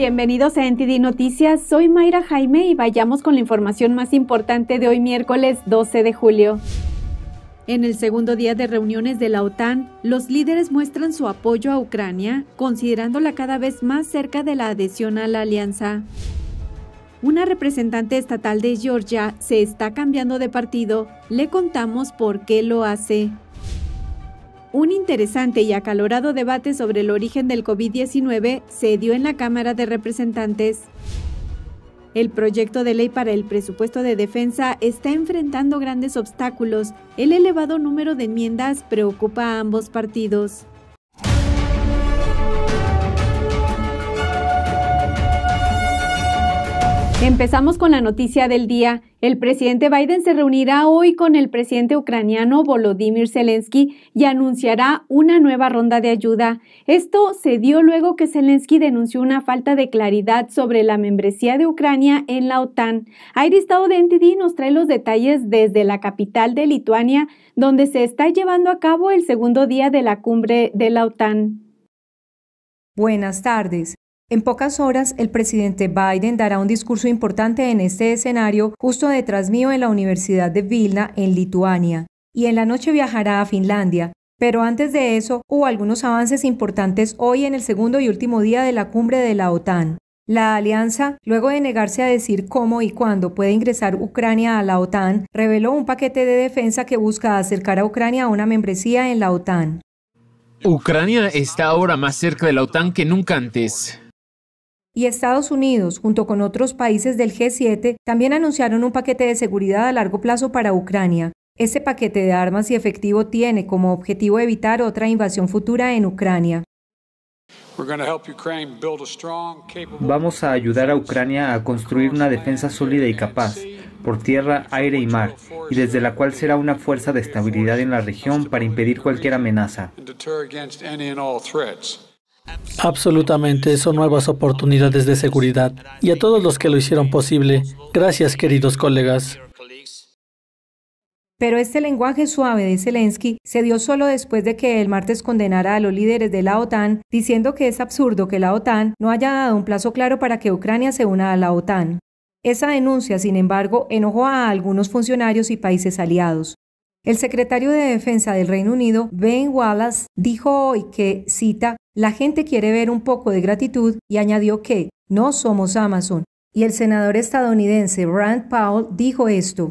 bienvenidos a NTD Noticias. Soy Mayra Jaime y vayamos con la información más importante de hoy miércoles 12 de julio. En el segundo día de reuniones de la OTAN, los líderes muestran su apoyo a Ucrania, considerándola cada vez más cerca de la adhesión a la alianza. Una representante estatal de Georgia se está cambiando de partido. Le contamos por qué lo hace. Un interesante y acalorado debate sobre el origen del COVID-19 se dio en la Cámara de Representantes. El proyecto de ley para el presupuesto de defensa está enfrentando grandes obstáculos. El elevado número de enmiendas preocupa a ambos partidos. Empezamos con la noticia del día. El presidente Biden se reunirá hoy con el presidente ucraniano Volodymyr Zelensky y anunciará una nueva ronda de ayuda. Esto se dio luego que Zelensky denunció una falta de claridad sobre la membresía de Ucrania en la OTAN. de Taudentidi nos trae los detalles desde la capital de Lituania, donde se está llevando a cabo el segundo día de la cumbre de la OTAN. Buenas tardes. En pocas horas, el presidente Biden dará un discurso importante en este escenario justo detrás mío en la Universidad de Vilna, en Lituania, y en la noche viajará a Finlandia. Pero antes de eso, hubo algunos avances importantes hoy en el segundo y último día de la cumbre de la OTAN. La alianza, luego de negarse a decir cómo y cuándo puede ingresar Ucrania a la OTAN, reveló un paquete de defensa que busca acercar a Ucrania a una membresía en la OTAN. Ucrania está ahora más cerca de la OTAN que nunca antes y Estados Unidos, junto con otros países del G7, también anunciaron un paquete de seguridad a largo plazo para Ucrania. Ese paquete de armas y efectivo tiene como objetivo evitar otra invasión futura en Ucrania. Vamos a ayudar a Ucrania a construir una defensa sólida y capaz, por tierra, aire y mar, y desde la cual será una fuerza de estabilidad en la región para impedir cualquier amenaza. Absolutamente, son nuevas oportunidades de seguridad. Y a todos los que lo hicieron posible, gracias queridos colegas. Pero este lenguaje suave de Zelensky se dio solo después de que el martes condenara a los líderes de la OTAN, diciendo que es absurdo que la OTAN no haya dado un plazo claro para que Ucrania se una a la OTAN. Esa denuncia, sin embargo, enojó a algunos funcionarios y países aliados. El secretario de Defensa del Reino Unido, Ben Wallace, dijo hoy que, cita, la gente quiere ver un poco de gratitud y añadió que no somos Amazon. Y el senador estadounidense Rand Paul, dijo esto.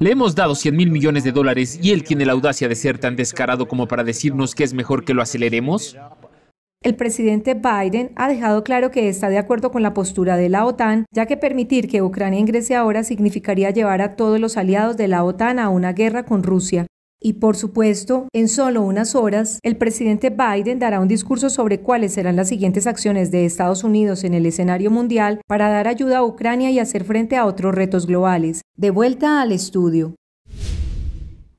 Le hemos dado 100 mil millones de dólares y él tiene la audacia de ser tan descarado como para decirnos que es mejor que lo aceleremos. El presidente Biden ha dejado claro que está de acuerdo con la postura de la OTAN, ya que permitir que Ucrania ingrese ahora significaría llevar a todos los aliados de la OTAN a una guerra con Rusia. Y por supuesto, en solo unas horas, el presidente Biden dará un discurso sobre cuáles serán las siguientes acciones de Estados Unidos en el escenario mundial para dar ayuda a Ucrania y hacer frente a otros retos globales. De vuelta al estudio.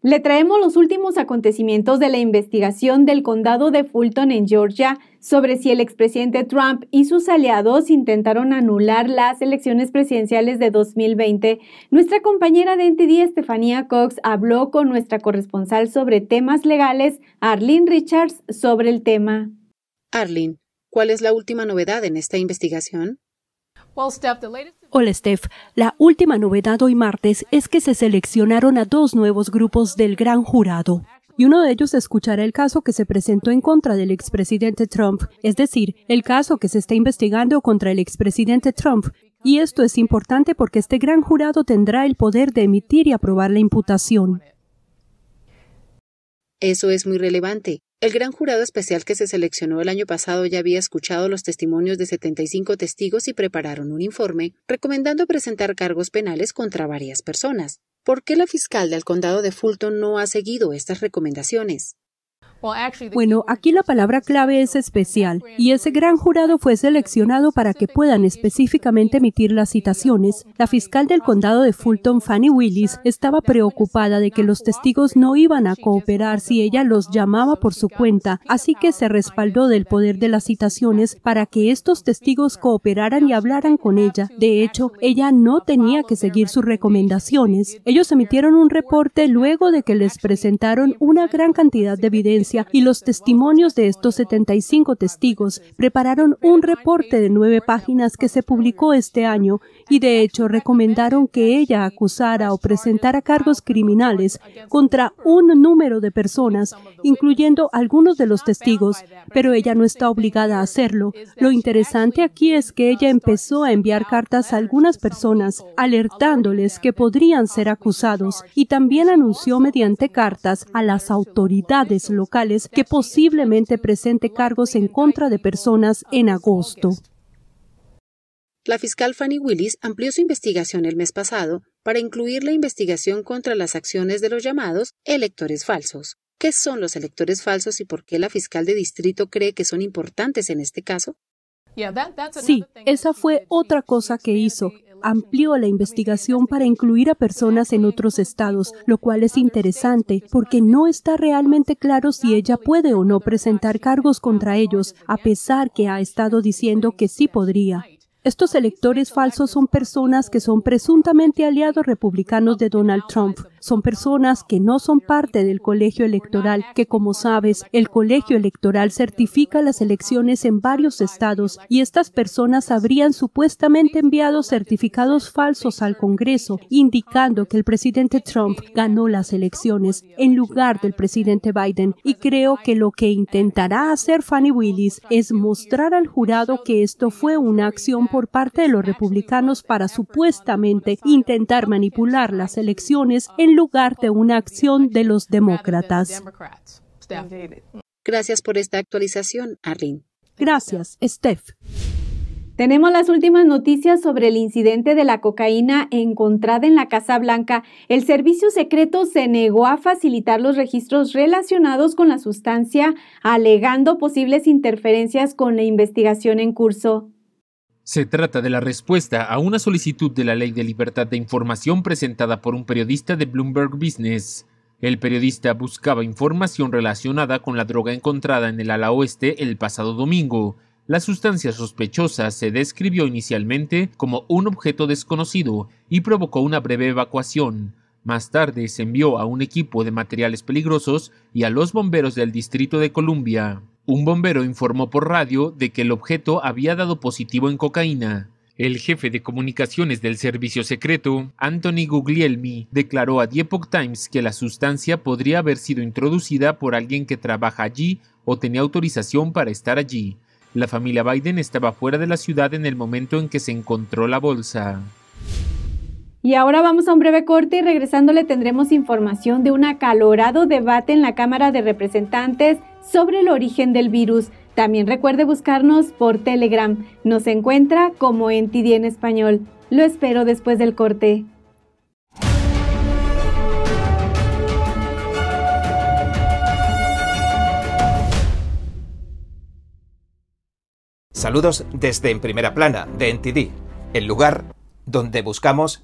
Le traemos los últimos acontecimientos de la investigación del condado de Fulton en Georgia sobre si el expresidente Trump y sus aliados intentaron anular las elecciones presidenciales de 2020. Nuestra compañera de NTD, Estefanía Cox, habló con nuestra corresponsal sobre temas legales, Arlene Richards, sobre el tema. Arlene, ¿cuál es la última novedad en esta investigación? Hola Steph, la última novedad hoy martes es que se seleccionaron a dos nuevos grupos del gran jurado y uno de ellos escuchará el caso que se presentó en contra del expresidente Trump, es decir, el caso que se está investigando contra el expresidente Trump. Y esto es importante porque este gran jurado tendrá el poder de emitir y aprobar la imputación. Eso es muy relevante. El gran jurado especial que se seleccionó el año pasado ya había escuchado los testimonios de 75 testigos y prepararon un informe recomendando presentar cargos penales contra varias personas. ¿Por qué la fiscal del condado de Fulton no ha seguido estas recomendaciones? Bueno, aquí la palabra clave es especial, y ese gran jurado fue seleccionado para que puedan específicamente emitir las citaciones. La fiscal del condado de Fulton, Fanny Willis, estaba preocupada de que los testigos no iban a cooperar si ella los llamaba por su cuenta, así que se respaldó del poder de las citaciones para que estos testigos cooperaran y hablaran con ella. De hecho, ella no tenía que seguir sus recomendaciones. Ellos emitieron un reporte luego de que les presentaron una gran cantidad de evidencia y los testimonios de estos 75 testigos prepararon un reporte de nueve páginas que se publicó este año y de hecho recomendaron que ella acusara o presentara cargos criminales contra un número de personas, incluyendo algunos de los testigos, pero ella no está obligada a hacerlo. Lo interesante aquí es que ella empezó a enviar cartas a algunas personas alertándoles que podrían ser acusados y también anunció mediante cartas a las autoridades locales que posiblemente presente cargos en contra de personas en agosto. La fiscal Fanny Willis amplió su investigación el mes pasado para incluir la investigación contra las acciones de los llamados electores falsos. ¿Qué son los electores falsos y por qué la fiscal de distrito cree que son importantes en este caso? Sí, esa fue otra cosa que hizo. Amplió la investigación para incluir a personas en otros estados, lo cual es interesante porque no está realmente claro si ella puede o no presentar cargos contra ellos, a pesar que ha estado diciendo que sí podría. Estos electores falsos son personas que son presuntamente aliados republicanos de Donald Trump, son personas que no son parte del colegio electoral, que como sabes, el colegio electoral certifica las elecciones en varios estados y estas personas habrían supuestamente enviado certificados falsos al Congreso, indicando que el presidente Trump ganó las elecciones en lugar del presidente Biden. Y creo que lo que intentará hacer Fanny Willis es mostrar al jurado que esto fue una acción por parte de los republicanos para supuestamente intentar manipular las elecciones en lugar de una acción de los demócratas. Gracias por esta actualización, Arlene. Gracias, Steph. Tenemos las últimas noticias sobre el incidente de la cocaína encontrada en la Casa Blanca. El servicio secreto se negó a facilitar los registros relacionados con la sustancia, alegando posibles interferencias con la investigación en curso. Se trata de la respuesta a una solicitud de la Ley de Libertad de Información presentada por un periodista de Bloomberg Business. El periodista buscaba información relacionada con la droga encontrada en el ala oeste el pasado domingo. La sustancia sospechosa se describió inicialmente como un objeto desconocido y provocó una breve evacuación. Más tarde se envió a un equipo de materiales peligrosos y a los bomberos del Distrito de Columbia. Un bombero informó por radio de que el objeto había dado positivo en cocaína. El jefe de comunicaciones del servicio secreto, Anthony Guglielmi, declaró a The Epoch Times que la sustancia podría haber sido introducida por alguien que trabaja allí o tenía autorización para estar allí. La familia Biden estaba fuera de la ciudad en el momento en que se encontró la bolsa. Y ahora vamos a un breve corte y regresando le tendremos información de un acalorado debate en la Cámara de Representantes sobre el origen del virus. También recuerde buscarnos por Telegram. Nos encuentra como NTD en español. Lo espero después del corte. Saludos desde En Primera Plana de NTD, el lugar donde buscamos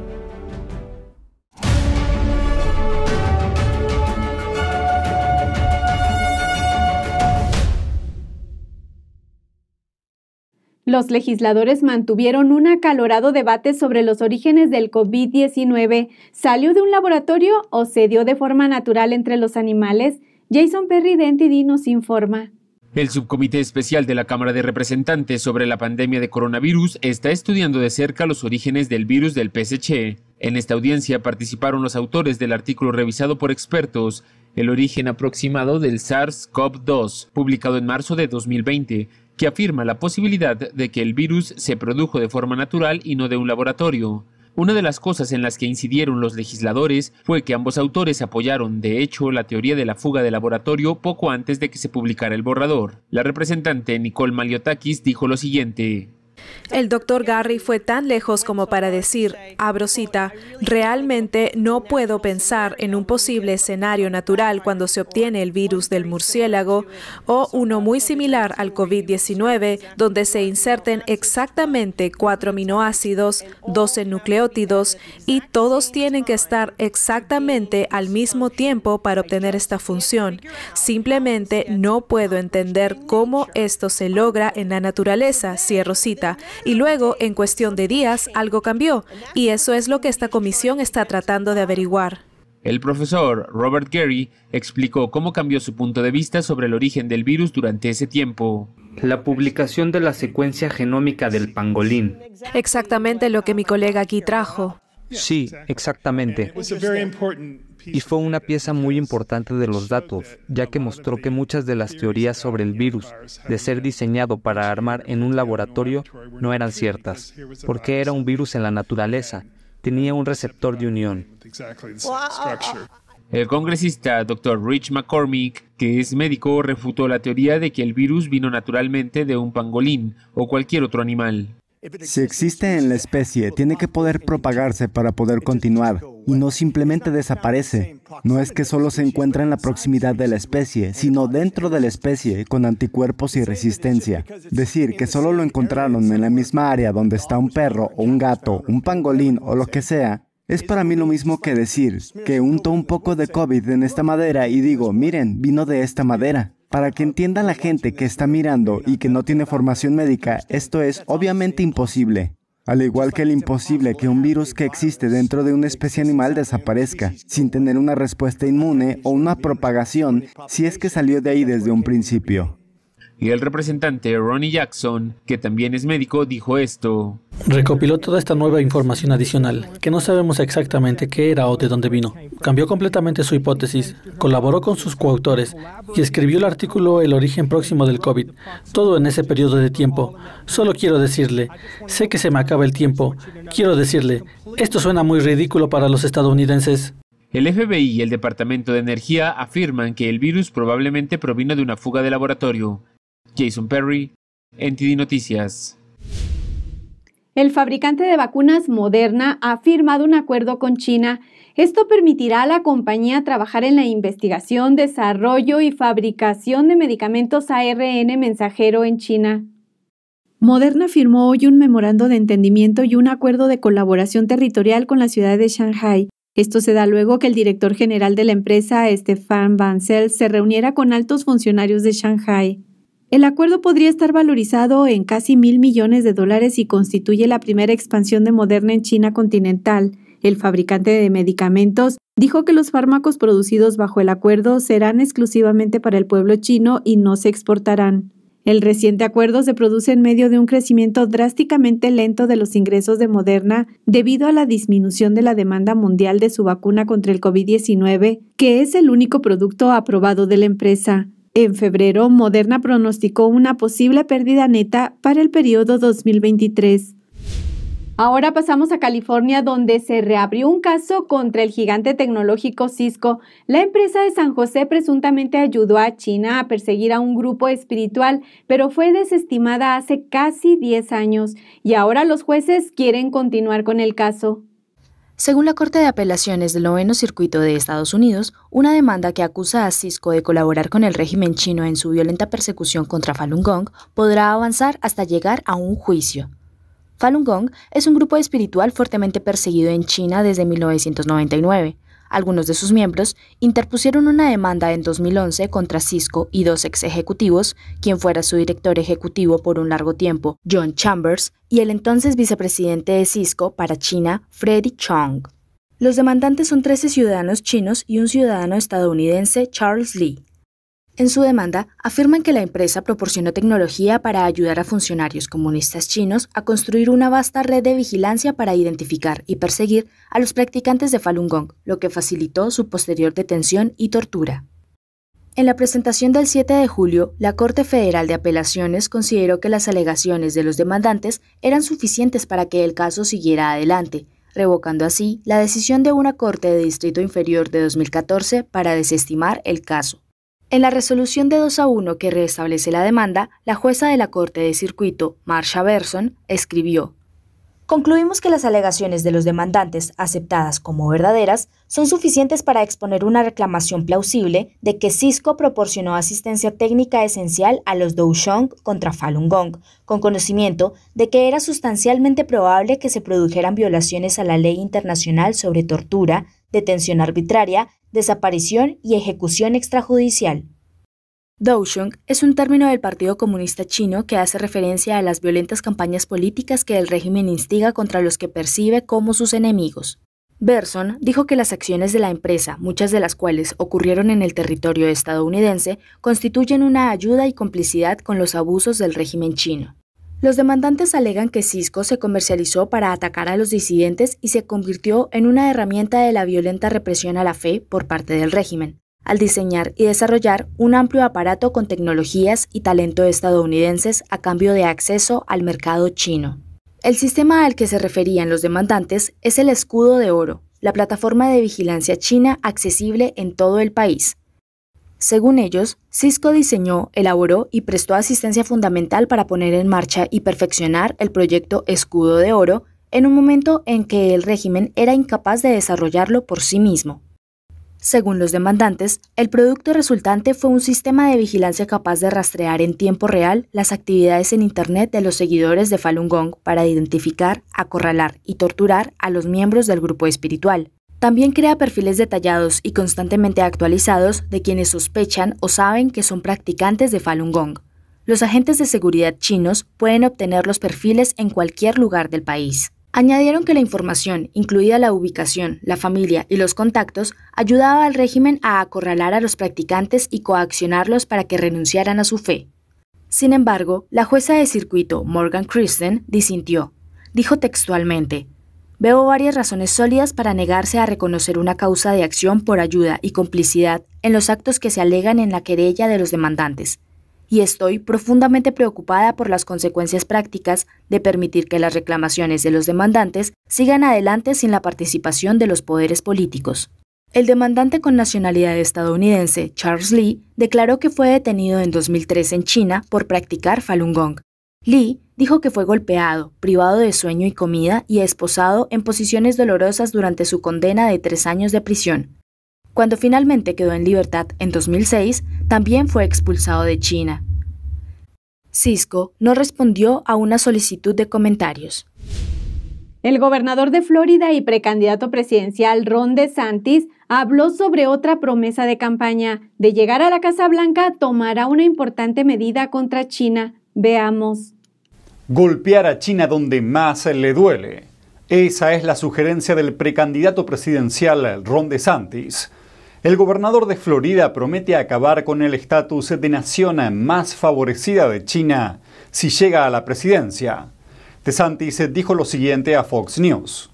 Los legisladores mantuvieron un acalorado debate sobre los orígenes del COVID-19. ¿Salió de un laboratorio o se dio de forma natural entre los animales? Jason Perry de NTD nos informa. El Subcomité Especial de la Cámara de Representantes sobre la pandemia de coronavirus está estudiando de cerca los orígenes del virus del PSC. E. En esta audiencia participaron los autores del artículo revisado por expertos, El origen aproximado del SARS-CoV-2, publicado en marzo de 2020, que afirma la posibilidad de que el virus se produjo de forma natural y no de un laboratorio. Una de las cosas en las que incidieron los legisladores fue que ambos autores apoyaron, de hecho, la teoría de la fuga de laboratorio poco antes de que se publicara el borrador. La representante Nicole Maliotakis dijo lo siguiente. El doctor Garry fue tan lejos como para decir, abro realmente no puedo pensar en un posible escenario natural cuando se obtiene el virus del murciélago o uno muy similar al COVID-19, donde se inserten exactamente cuatro aminoácidos, 12 nucleótidos y todos tienen que estar exactamente al mismo tiempo para obtener esta función. Simplemente no puedo entender cómo esto se logra en la naturaleza, cierro cita y luego, en cuestión de días, algo cambió y eso es lo que esta comisión está tratando de averiguar. El profesor Robert Gary explicó cómo cambió su punto de vista sobre el origen del virus durante ese tiempo. La publicación de la secuencia genómica del pangolín. Exactamente lo que mi colega aquí trajo. Sí, exactamente y fue una pieza muy importante de los datos, ya que mostró que muchas de las teorías sobre el virus, de ser diseñado para armar en un laboratorio, no eran ciertas, porque era un virus en la naturaleza, tenía un receptor de unión. El congresista Dr. Rich McCormick, que es médico, refutó la teoría de que el virus vino naturalmente de un pangolín o cualquier otro animal. Si existe en la especie, tiene que poder propagarse para poder continuar, y no simplemente desaparece. No es que solo se encuentra en la proximidad de la especie, sino dentro de la especie, con anticuerpos y resistencia. Decir que solo lo encontraron en la misma área donde está un perro o un gato, un pangolín o lo que sea, es para mí lo mismo que decir que unto un poco de COVID en esta madera y digo, miren, vino de esta madera. Para que entienda la gente que está mirando y que no tiene formación médica, esto es obviamente imposible. Al igual que el imposible que un virus que existe dentro de una especie animal desaparezca, sin tener una respuesta inmune o una propagación, si es que salió de ahí desde un principio. Y el representante Ronnie Jackson, que también es médico, dijo esto. Recopiló toda esta nueva información adicional, que no sabemos exactamente qué era o de dónde vino. Cambió completamente su hipótesis, colaboró con sus coautores y escribió el artículo El origen próximo del COVID, todo en ese periodo de tiempo. Solo quiero decirle, sé que se me acaba el tiempo, quiero decirle, esto suena muy ridículo para los estadounidenses. El FBI y el Departamento de Energía afirman que el virus probablemente provino de una fuga de laboratorio Jason Perry, NTD Noticias. El fabricante de vacunas Moderna ha firmado un acuerdo con China. Esto permitirá a la compañía trabajar en la investigación, desarrollo y fabricación de medicamentos ARN mensajero en China. Moderna firmó hoy un memorando de entendimiento y un acuerdo de colaboración territorial con la ciudad de Shanghai. Esto se da luego que el director general de la empresa, Stefan Bancel, se reuniera con altos funcionarios de Shanghai. El acuerdo podría estar valorizado en casi mil millones de dólares y constituye la primera expansión de Moderna en China continental. El fabricante de medicamentos dijo que los fármacos producidos bajo el acuerdo serán exclusivamente para el pueblo chino y no se exportarán. El reciente acuerdo se produce en medio de un crecimiento drásticamente lento de los ingresos de Moderna debido a la disminución de la demanda mundial de su vacuna contra el COVID-19, que es el único producto aprobado de la empresa. En febrero, Moderna pronosticó una posible pérdida neta para el periodo 2023. Ahora pasamos a California, donde se reabrió un caso contra el gigante tecnológico Cisco. La empresa de San José presuntamente ayudó a China a perseguir a un grupo espiritual, pero fue desestimada hace casi 10 años y ahora los jueces quieren continuar con el caso. Según la Corte de Apelaciones del Noveno Circuito de Estados Unidos, una demanda que acusa a Cisco de colaborar con el régimen chino en su violenta persecución contra Falun Gong podrá avanzar hasta llegar a un juicio. Falun Gong es un grupo espiritual fuertemente perseguido en China desde 1999. Algunos de sus miembros interpusieron una demanda en 2011 contra Cisco y dos ex ejecutivos, quien fuera su director ejecutivo por un largo tiempo, John Chambers, y el entonces vicepresidente de Cisco para China, Freddy Chong. Los demandantes son 13 ciudadanos chinos y un ciudadano estadounidense, Charles Lee. En su demanda, afirman que la empresa proporcionó tecnología para ayudar a funcionarios comunistas chinos a construir una vasta red de vigilancia para identificar y perseguir a los practicantes de Falun Gong, lo que facilitó su posterior detención y tortura. En la presentación del 7 de julio, la Corte Federal de Apelaciones consideró que las alegaciones de los demandantes eran suficientes para que el caso siguiera adelante, revocando así la decisión de una Corte de Distrito Inferior de 2014 para desestimar el caso. En la resolución de 2 a 1 que restablece la demanda, la jueza de la Corte de Circuito, Marsha Berson, escribió, Concluimos que las alegaciones de los demandantes, aceptadas como verdaderas, son suficientes para exponer una reclamación plausible de que Cisco proporcionó asistencia técnica esencial a los Douchong contra Falun Gong, con conocimiento de que era sustancialmente probable que se produjeran violaciones a la ley internacional sobre tortura, detención arbitraria desaparición y ejecución extrajudicial. Daosheng es un término del Partido Comunista Chino que hace referencia a las violentas campañas políticas que el régimen instiga contra los que percibe como sus enemigos. Berson dijo que las acciones de la empresa, muchas de las cuales ocurrieron en el territorio estadounidense, constituyen una ayuda y complicidad con los abusos del régimen chino. Los demandantes alegan que Cisco se comercializó para atacar a los disidentes y se convirtió en una herramienta de la violenta represión a la fe por parte del régimen, al diseñar y desarrollar un amplio aparato con tecnologías y talento estadounidenses a cambio de acceso al mercado chino. El sistema al que se referían los demandantes es el escudo de oro, la plataforma de vigilancia china accesible en todo el país, según ellos, Cisco diseñó, elaboró y prestó asistencia fundamental para poner en marcha y perfeccionar el proyecto Escudo de Oro en un momento en que el régimen era incapaz de desarrollarlo por sí mismo. Según los demandantes, el producto resultante fue un sistema de vigilancia capaz de rastrear en tiempo real las actividades en Internet de los seguidores de Falun Gong para identificar, acorralar y torturar a los miembros del grupo espiritual. También crea perfiles detallados y constantemente actualizados de quienes sospechan o saben que son practicantes de Falun Gong. Los agentes de seguridad chinos pueden obtener los perfiles en cualquier lugar del país. Añadieron que la información, incluida la ubicación, la familia y los contactos, ayudaba al régimen a acorralar a los practicantes y coaccionarlos para que renunciaran a su fe. Sin embargo, la jueza de circuito Morgan Christen disintió. Dijo textualmente, Veo varias razones sólidas para negarse a reconocer una causa de acción por ayuda y complicidad en los actos que se alegan en la querella de los demandantes, y estoy profundamente preocupada por las consecuencias prácticas de permitir que las reclamaciones de los demandantes sigan adelante sin la participación de los poderes políticos. El demandante con nacionalidad estadounidense, Charles Lee, declaró que fue detenido en 2003 en China por practicar Falun Gong. Lee Dijo que fue golpeado, privado de sueño y comida y esposado en posiciones dolorosas durante su condena de tres años de prisión. Cuando finalmente quedó en libertad en 2006, también fue expulsado de China. Cisco no respondió a una solicitud de comentarios. El gobernador de Florida y precandidato presidencial Ron DeSantis habló sobre otra promesa de campaña. De llegar a la Casa Blanca, tomará una importante medida contra China. Veamos. Golpear a China donde más le duele. Esa es la sugerencia del precandidato presidencial Ron DeSantis. El gobernador de Florida promete acabar con el estatus de nación más favorecida de China si llega a la presidencia. DeSantis dijo lo siguiente a Fox News.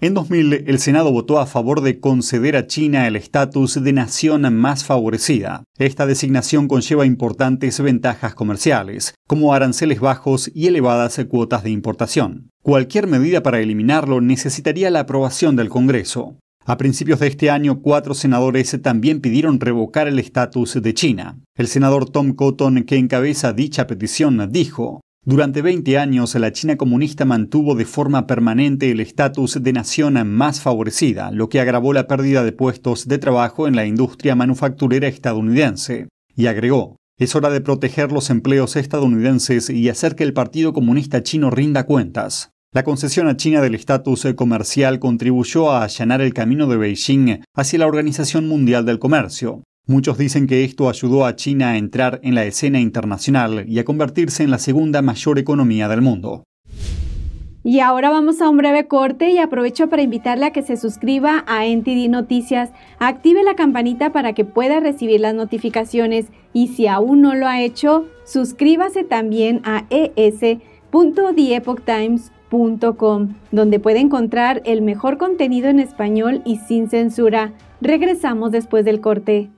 En 2000, el Senado votó a favor de conceder a China el estatus de nación más favorecida. Esta designación conlleva importantes ventajas comerciales, como aranceles bajos y elevadas cuotas de importación. Cualquier medida para eliminarlo necesitaría la aprobación del Congreso. A principios de este año, cuatro senadores también pidieron revocar el estatus de China. El senador Tom Cotton, que encabeza dicha petición, dijo, durante 20 años, la China comunista mantuvo de forma permanente el estatus de nación más favorecida, lo que agravó la pérdida de puestos de trabajo en la industria manufacturera estadounidense. Y agregó, es hora de proteger los empleos estadounidenses y hacer que el Partido Comunista Chino rinda cuentas. La concesión a China del estatus comercial contribuyó a allanar el camino de Beijing hacia la Organización Mundial del Comercio. Muchos dicen que esto ayudó a China a entrar en la escena internacional y a convertirse en la segunda mayor economía del mundo. Y ahora vamos a un breve corte y aprovecho para invitarle a que se suscriba a NTD Noticias, active la campanita para que pueda recibir las notificaciones y si aún no lo ha hecho, suscríbase también a es.theepochtimes.com, donde puede encontrar el mejor contenido en español y sin censura. Regresamos después del corte.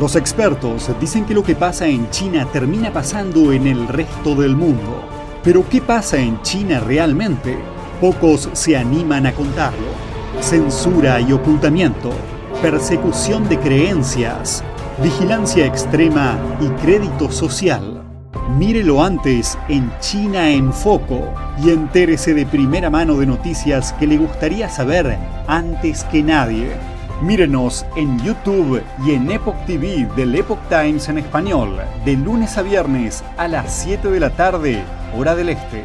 Los expertos dicen que lo que pasa en China termina pasando en el resto del mundo. Pero ¿qué pasa en China realmente? Pocos se animan a contarlo. Censura y ocultamiento, persecución de creencias, vigilancia extrema y crédito social. Mírelo antes en China en Foco y entérese de primera mano de noticias que le gustaría saber antes que nadie. Mírenos en YouTube y en Epoch TV del Epoch Times en español, de lunes a viernes a las 7 de la tarde, hora del este.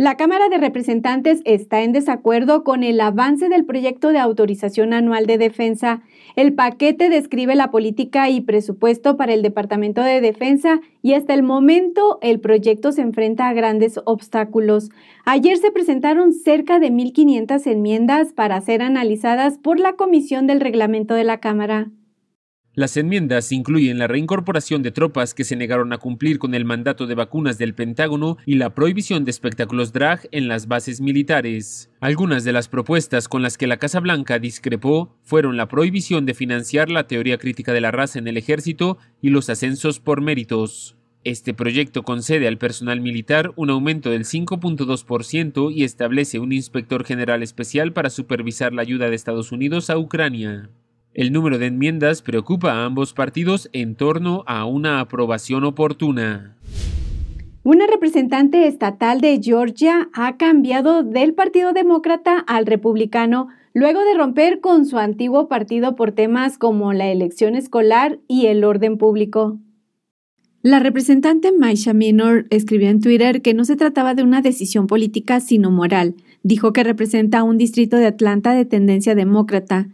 La Cámara de Representantes está en desacuerdo con el avance del proyecto de autorización anual de defensa. El paquete describe la política y presupuesto para el Departamento de Defensa y hasta el momento el proyecto se enfrenta a grandes obstáculos. Ayer se presentaron cerca de 1.500 enmiendas para ser analizadas por la Comisión del Reglamento de la Cámara. Las enmiendas incluyen la reincorporación de tropas que se negaron a cumplir con el mandato de vacunas del Pentágono y la prohibición de espectáculos drag en las bases militares. Algunas de las propuestas con las que la Casa Blanca discrepó fueron la prohibición de financiar la teoría crítica de la raza en el ejército y los ascensos por méritos. Este proyecto concede al personal militar un aumento del 5.2% y establece un inspector general especial para supervisar la ayuda de Estados Unidos a Ucrania. El número de enmiendas preocupa a ambos partidos en torno a una aprobación oportuna. Una representante estatal de Georgia ha cambiado del Partido Demócrata al Republicano luego de romper con su antiguo partido por temas como la elección escolar y el orden público. La representante Maisha Minor escribió en Twitter que no se trataba de una decisión política sino moral. Dijo que representa a un distrito de Atlanta de tendencia demócrata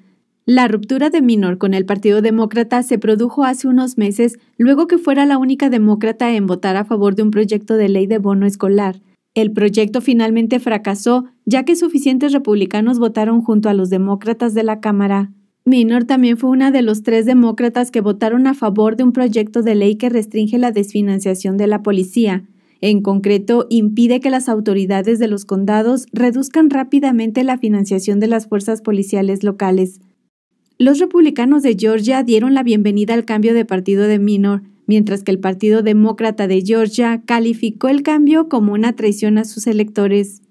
la ruptura de Minor con el Partido Demócrata se produjo hace unos meses luego que fuera la única demócrata en votar a favor de un proyecto de ley de bono escolar. El proyecto finalmente fracasó ya que suficientes republicanos votaron junto a los demócratas de la Cámara. Minor también fue una de los tres demócratas que votaron a favor de un proyecto de ley que restringe la desfinanciación de la policía. En concreto, impide que las autoridades de los condados reduzcan rápidamente la financiación de las fuerzas policiales locales. Los republicanos de Georgia dieron la bienvenida al cambio de partido de Minor, mientras que el Partido Demócrata de Georgia calificó el cambio como una traición a sus electores.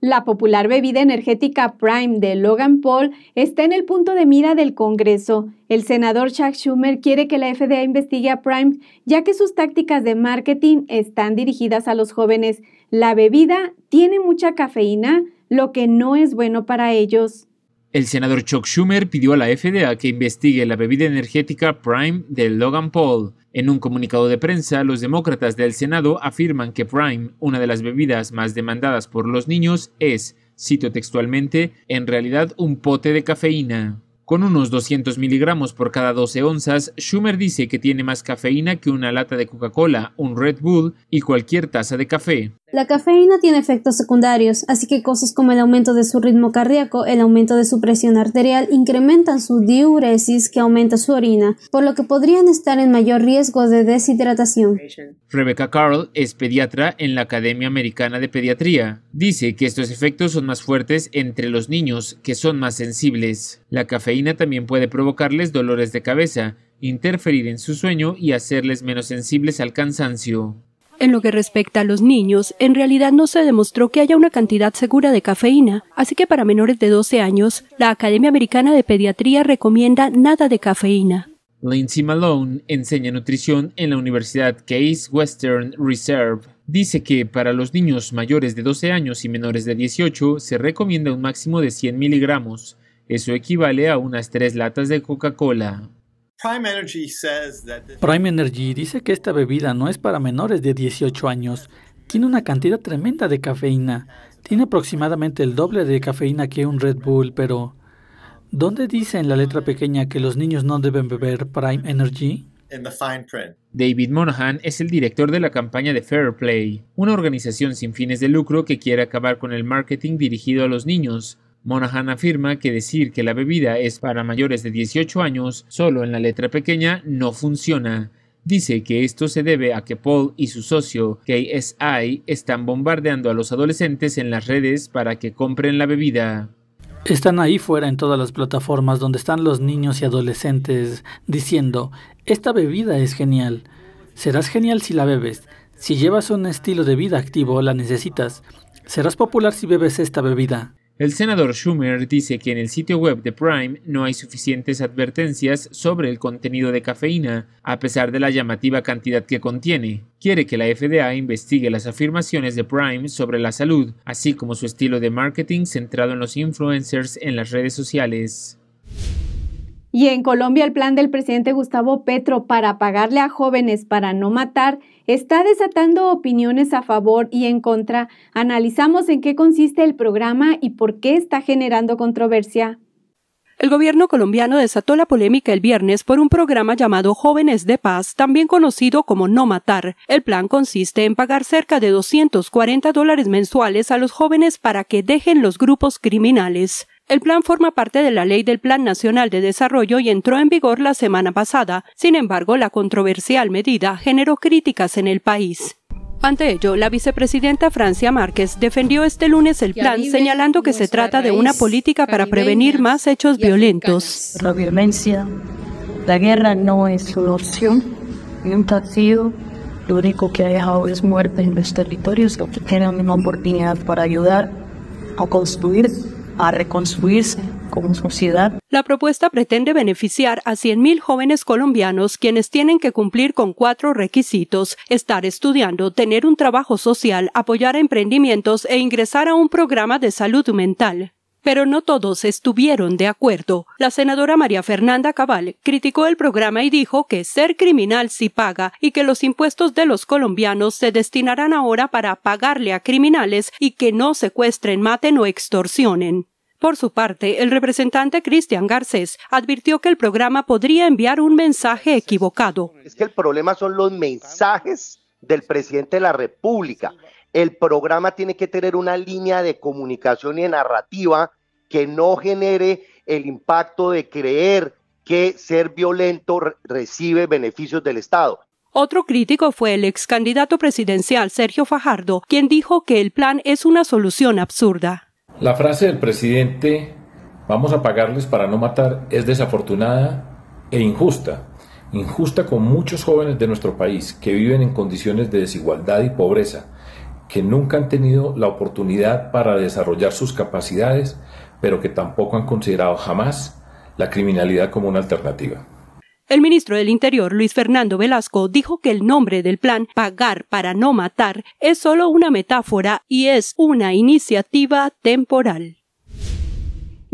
La popular bebida energética Prime de Logan Paul está en el punto de mira del Congreso. El senador Chuck Schumer quiere que la FDA investigue a Prime, ya que sus tácticas de marketing están dirigidas a los jóvenes. La bebida tiene mucha cafeína, lo que no es bueno para ellos. El senador Chuck Schumer pidió a la FDA que investigue la bebida energética Prime de Logan Paul. En un comunicado de prensa, los demócratas del Senado afirman que Prime, una de las bebidas más demandadas por los niños, es, cito textualmente, en realidad un pote de cafeína. Con unos 200 miligramos por cada 12 onzas, Schumer dice que tiene más cafeína que una lata de Coca-Cola, un Red Bull y cualquier taza de café. La cafeína tiene efectos secundarios, así que cosas como el aumento de su ritmo cardíaco, el aumento de su presión arterial, incrementan su diuresis que aumenta su orina, por lo que podrían estar en mayor riesgo de deshidratación. Rebecca Carl es pediatra en la Academia Americana de Pediatría. Dice que estos efectos son más fuertes entre los niños, que son más sensibles. La cafeína también puede provocarles dolores de cabeza, interferir en su sueño y hacerles menos sensibles al cansancio. En lo que respecta a los niños, en realidad no se demostró que haya una cantidad segura de cafeína, así que para menores de 12 años, la Academia Americana de Pediatría recomienda nada de cafeína. Lindsay Malone enseña nutrición en la Universidad Case Western Reserve. Dice que para los niños mayores de 12 años y menores de 18 se recomienda un máximo de 100 miligramos. Eso equivale a unas 3 latas de Coca-Cola. Prime Energy, dice que esta bebida no es para menores de 18 años. Tiene una cantidad tremenda de cafeína. Tiene aproximadamente el doble de cafeína que un Red Bull, pero ¿dónde dice en la letra pequeña que los niños no deben beber Prime Energy? David Monahan es el director de la campaña de Fair Play, una organización sin fines de lucro que quiere acabar con el marketing dirigido a los niños, Monahan afirma que decir que la bebida es para mayores de 18 años solo en la letra pequeña no funciona. Dice que esto se debe a que Paul y su socio KSI están bombardeando a los adolescentes en las redes para que compren la bebida. Están ahí fuera en todas las plataformas donde están los niños y adolescentes diciendo, esta bebida es genial. Serás genial si la bebes. Si llevas un estilo de vida activo, la necesitas. Serás popular si bebes esta bebida. El senador Schumer dice que en el sitio web de Prime no hay suficientes advertencias sobre el contenido de cafeína, a pesar de la llamativa cantidad que contiene. Quiere que la FDA investigue las afirmaciones de Prime sobre la salud, así como su estilo de marketing centrado en los influencers en las redes sociales. Y en Colombia el plan del presidente Gustavo Petro para pagarle a jóvenes para no matar está desatando opiniones a favor y en contra. Analizamos en qué consiste el programa y por qué está generando controversia. El gobierno colombiano desató la polémica el viernes por un programa llamado Jóvenes de Paz, también conocido como No Matar. El plan consiste en pagar cerca de 240 dólares mensuales a los jóvenes para que dejen los grupos criminales. El plan forma parte de la ley del Plan Nacional de Desarrollo y entró en vigor la semana pasada. Sin embargo, la controversial medida generó críticas en el país. Ante ello, la vicepresidenta Francia Márquez defendió este lunes el plan, señalando que se trata de una política para prevenir más hechos violentos. La violencia, la guerra no es una opción un partido. Lo único que ha dejado es muerte en los territorios, que tienen una oportunidad para ayudar a construir a reconstruirse como sociedad. La propuesta pretende beneficiar a 100.000 jóvenes colombianos quienes tienen que cumplir con cuatro requisitos, estar estudiando, tener un trabajo social, apoyar emprendimientos e ingresar a un programa de salud mental pero no todos estuvieron de acuerdo. La senadora María Fernanda Cabal criticó el programa y dijo que ser criminal sí paga y que los impuestos de los colombianos se destinarán ahora para pagarle a criminales y que no secuestren, maten o extorsionen. Por su parte, el representante Cristian Garcés advirtió que el programa podría enviar un mensaje equivocado. Es que el problema son los mensajes del presidente de la República el programa tiene que tener una línea de comunicación y narrativa que no genere el impacto de creer que ser violento recibe beneficios del Estado. Otro crítico fue el ex candidato presidencial Sergio Fajardo, quien dijo que el plan es una solución absurda. La frase del presidente, vamos a pagarles para no matar, es desafortunada e injusta. Injusta con muchos jóvenes de nuestro país que viven en condiciones de desigualdad y pobreza que nunca han tenido la oportunidad para desarrollar sus capacidades, pero que tampoco han considerado jamás la criminalidad como una alternativa. El ministro del Interior, Luis Fernando Velasco, dijo que el nombre del plan Pagar para no matar es solo una metáfora y es una iniciativa temporal.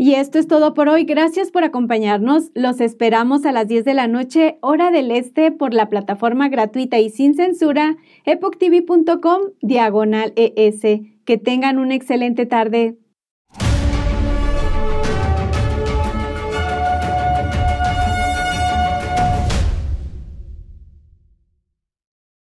Y esto es todo por hoy. Gracias por acompañarnos. Los esperamos a las 10 de la noche, hora del este, por la plataforma gratuita y sin censura, epoctv.com, diagonal ES. Que tengan una excelente tarde.